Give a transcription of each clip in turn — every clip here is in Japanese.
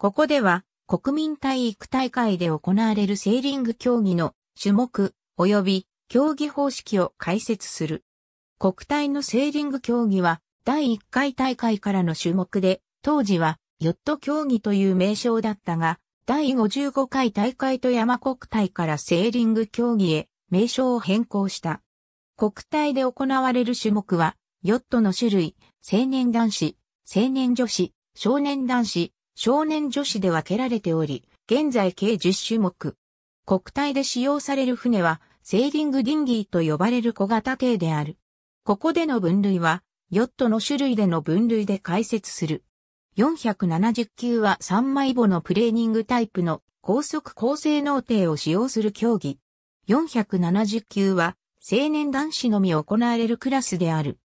ここでは、国民体育大会で行われるセーリング競技の種目及び競技方式を解説する。国体のセーリング競技は第1回大会からの種目で、当時はヨット競技という名称だったが、第55回大会と山国体からセーリング競技へ名称を変更した。国体で行われる種目は、ヨットの種類、青年男子、青年女子、少年男子、少年女子で分けられており、現在計10種目。国体で使用される船は、セーリングディンギーと呼ばれる小型艇である。ここでの分類は、ヨットの種類での分類で解説する。470級は3枚母のプレーニングタイプの高速高性能艇を使用する競技。470級は青年男子のみ行われるクラスである。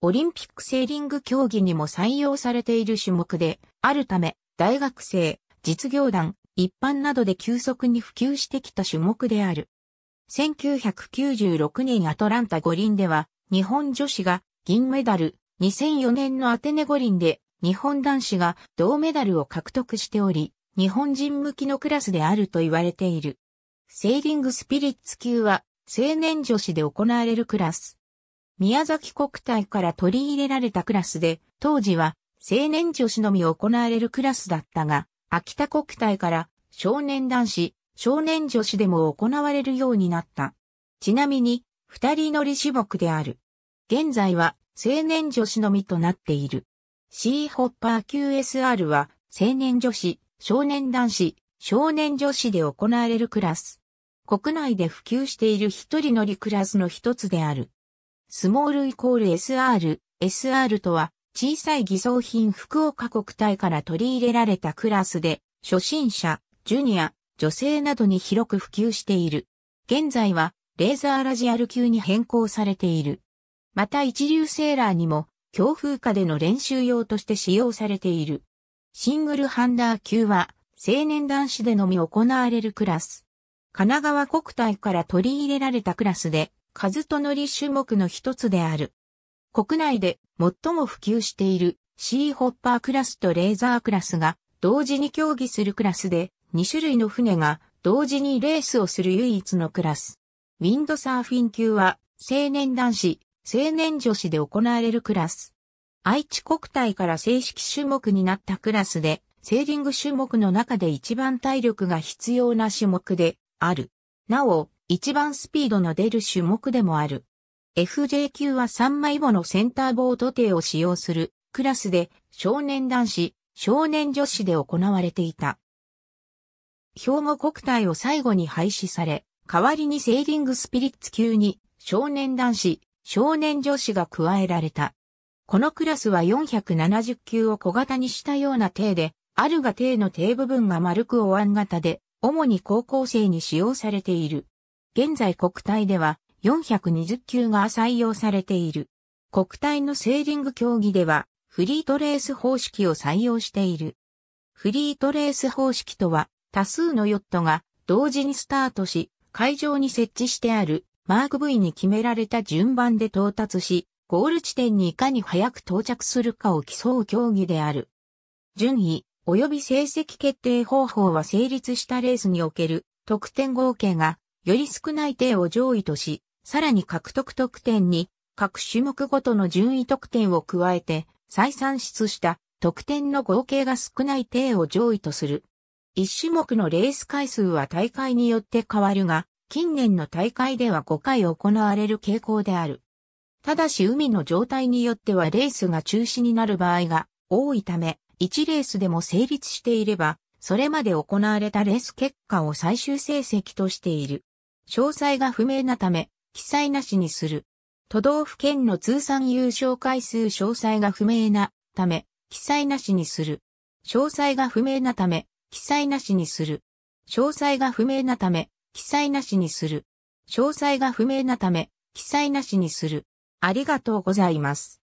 オリンピックセーリング競技にも採用されている種目であるため、大学生、実業団、一般などで急速に普及してきた種目である。1996年アトランタ五輪では、日本女子が銀メダル、2004年のアテネ五輪で日本男子が銅メダルを獲得しており、日本人向きのクラスであると言われている。セーリングスピリッツ級は青年女子で行われるクラス。宮崎国体から取り入れられたクラスで、当時は青年女子のみ行われるクラスだったが、秋田国体から少年男子、少年女子でも行われるようになった。ちなみに、二人乗り種目である。現在は青年女子のみとなっている。シーホッパー QSR は青年女子、少年男子、少年女子で行われるクラス。国内で普及している一人乗りクラスの一つである。スモールイコール SR、SR とは小さい偽装品福岡国体から取り入れられたクラスで、初心者、ジュニア、女性などに広く普及している。現在は、レーザーラジアル級に変更されている。また一流セーラーにも、強風下での練習用として使用されている。シングルハンダー級は、青年男子でのみ行われるクラス。神奈川国体から取り入れられたクラスで、数と乗り種目の一つである。国内で最も普及しているシーホッパークラスとレーザークラスが同時に競技するクラスで2種類の船が同時にレースをする唯一のクラス。ウィンドサーフィン級は青年男子、青年女子で行われるクラス。愛知国体から正式種目になったクラスで、セーリング種目の中で一番体力が必要な種目である。なお、一番スピードの出る種目でもある。f j 級は3枚母のセンターボート艇を使用するクラスで少年男子、少年女子で行われていた。兵庫国体を最後に廃止され、代わりにセーリングスピリッツ級に少年男子、少年女子が加えられた。このクラスは470級を小型にしたような艇で、あるが艇の艇部分が丸くお椀型で、主に高校生に使用されている。現在国体では、420級が採用されている。国体のセーリング競技では、フリートレース方式を採用している。フリートレース方式とは、多数のヨットが同時にスタートし、会場に設置してあるマーク部位に決められた順番で到達し、ゴール地点にいかに早く到着するかを競う競技である。順位、及び成績決定方法は成立したレースにおける得点合計がより少ない手を上位とし、さらに獲得得点に各種目ごとの順位得点を加えて再算出した得点の合計が少ない定を上位とする。一種目のレース回数は大会によって変わるが、近年の大会では5回行われる傾向である。ただし海の状態によってはレースが中止になる場合が多いため、1レースでも成立していれば、それまで行われたレース結果を最終成績としている。詳細が不明なため、記載なしにする。都道府県の通算優勝回数詳細が不明なため、記載なしにする。詳細が不明なため、記載なしにする。詳細が不明なため、記載なしにする。詳細が不明なため、記載なしにする。ありがとうございます。